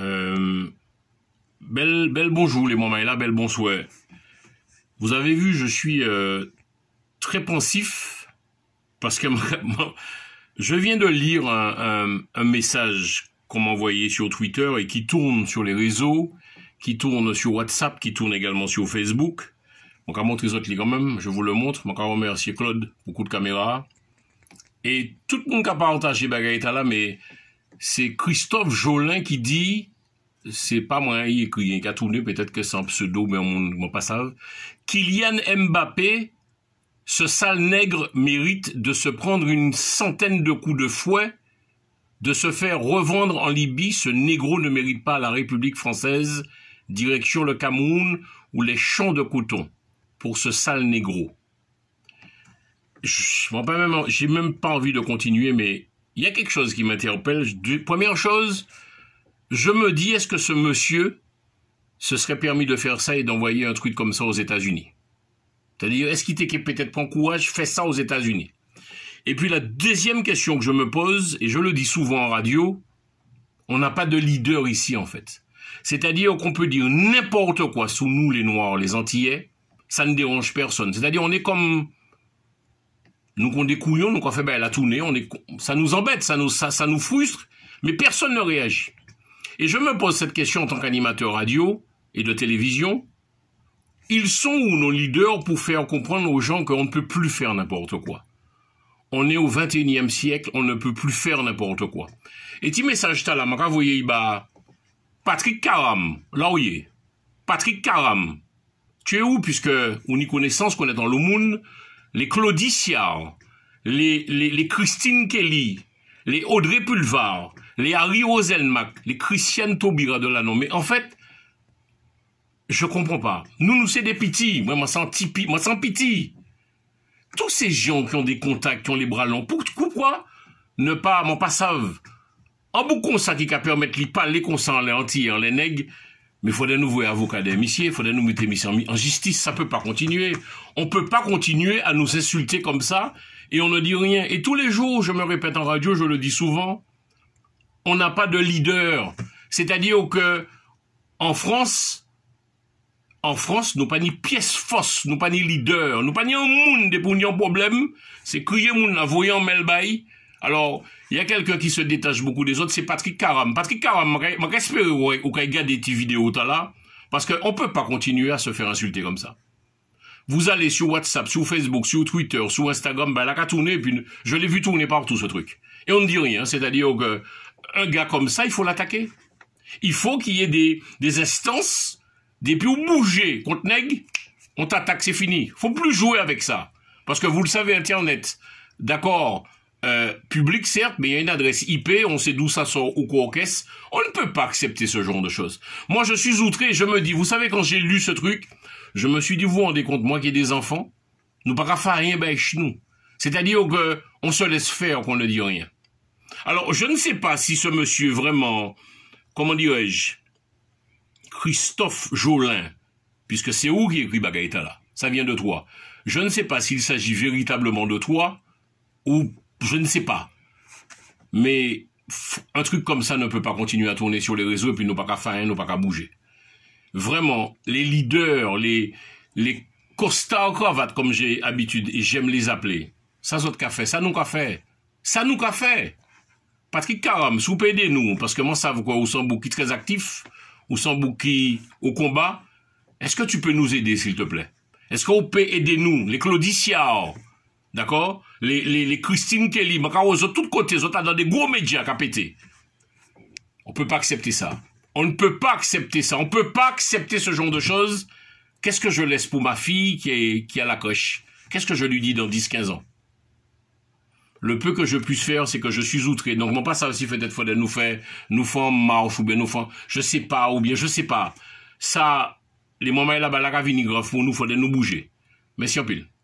Euh, bel, bel bonjour les là bel bonsoir. Vous avez vu, je suis euh, très pensif parce que je viens de lire un, message qu'on m'a envoyé sur Twitter et qui tourne sur les réseaux, qui tourne sur WhatsApp, qui tourne également sur Facebook. Donc à montrer ça quand même, je vous le montre. donc à remercier Claude, beaucoup de caméras. Et tout le monde qui a partagé là, mais c'est Christophe Jolin qui dit, c'est pas moi qui écrit, il a tourné, peut-être que c'est un pseudo, mais on ne pas ça. Kylian Mbappé, ce sale nègre mérite de se prendre une centaine de coups de fouet, de se faire revendre en Libye, ce négro ne mérite pas la République française, direction le Cameroun ou les champs de coton, pour ce sale négro. J'ai même, même pas envie de continuer, mais il y a quelque chose qui m'interpelle. Première chose, je me dis, est-ce que ce monsieur se serait permis de faire ça et d'envoyer un truc comme ça aux États-Unis C'est-à-dire, est-ce qu'il était peut-être en courage, fait ça aux États-Unis Et puis la deuxième question que je me pose, et je le dis souvent en radio, on n'a pas de leader ici en fait. C'est-à-dire qu'on peut dire n'importe quoi sous nous les Noirs, les Antillais, ça ne dérange personne. C'est-à-dire on est comme nous on découillons, nous donc fait ben, elle a on est, ça nous embête, ça nous, ça, ça nous frustre, mais personne ne réagit. Et je me pose cette question en tant qu'animateur radio et de télévision. Ils sont où nos leaders pour faire comprendre aux gens qu'on ne peut plus faire n'importe quoi On est au 21e siècle, on ne peut plus faire n'importe quoi. Et à message là, vous voyez Patrick Karam, là où Patrick Karam, tu es où puisque on y connaissance qu'on est dans le monde les Claudicia, les, les, Christine Kelly, les Audrey Pulvar, les Harry Roselmack, les Christiane Taubira de la mais En fait, je comprends pas. Nous, nous, c'est des pitiés. Moi, moi, sans pitié. Moi, sans pitié. Tous ces gens qui ont des contacts, qui ont les bras longs, pourquoi ne pas, m'en pas savent? En beaucoup ça qui permettre de parler comme les les nègres, mais il faudrait nous voir avocats des il faudrait nous mettre en justice. Ça ne peut pas continuer. On ne peut pas continuer à nous insulter comme ça et on ne dit rien. Et tous les jours, je me répète en radio, je le dis souvent, on n'a pas de leader. C'est-à-dire que en France, en France, nous pas ni pièce fausse, nous pas ni leader, nous pas ni monde pour un problème. C'est crier n'avons voyant melbaï alors, il y a quelqu'un qui se détache beaucoup des autres, c'est Patrick Karam. Patrick Karam, je respecte ou a des petites vidéos là, parce qu'on ne peut pas continuer à se faire insulter comme ça. Vous allez sur WhatsApp, sur Facebook, sur Twitter, sur Instagram, ben, là, qu'à tourner, puis je l'ai vu tourner partout ce truc. Et on ne dit rien, c'est-à-dire que un gars comme ça, il faut l'attaquer. Il faut qu'il y ait des, instances, des plus bouger contre Neg. on t'attaque, c'est fini. Il Faut plus jouer avec ça. Parce que vous le savez, Internet, d'accord, euh, public, certes, mais il y a une adresse IP, on sait d'où ça sort ou quoi qu'est-ce. On ne peut pas accepter ce genre de choses. Moi, je suis outré, je me dis, vous savez, quand j'ai lu ce truc, je me suis dit, vous vous rendez compte, moi qui ai des enfants, nous pas faire rien, ben, nous. C'est-à-dire on se laisse faire, qu'on ne dit rien. Alors, je ne sais pas si ce monsieur vraiment, comment dirais-je, Christophe Jolin, puisque c'est où qui écrit Bagaïta là, ça vient de toi. Je ne sais pas s'il s'agit véritablement de toi, ou je ne sais pas. Mais un truc comme ça ne peut pas continuer à tourner sur les réseaux et puis nous pas qu'à faire, nous pas qu'à bouger. Vraiment, les leaders, les, les costards cravates, comme j'ai habitude et j'aime les appeler, ça nous qu'à fait, ça nous a fait, ça nous qu'à fait. Patrick Karam, vous aider nous, parce que moi, ça quoi, ou sans qui très actif, ou sans qui au combat, est-ce que tu peux nous aider, s'il te plaît? Est-ce qu'on peut aider nous, les Claudiciards, oh? D'accord les, les, Christine Kelly, Macaro, de tous côtés, ils dans des gros médias qui pété. On ne peut pas accepter ça. On ne peut pas accepter ça. On ne peut pas accepter ce genre de choses. Qu'est-ce que je laisse pour ma fille qui est, qui a la coche Qu'est-ce que je lui dis dans 10-15 ans le peu que je puisse faire, c'est que je suis outré. Donc, non pas ça aussi, peut-être, faudrait nous faire, nous faire marche, ou bien nous font. je sais pas, ou bien je sais pas. Ça, les moments là-bas, la pour nous, faudrait nous bouger. Merci en pile.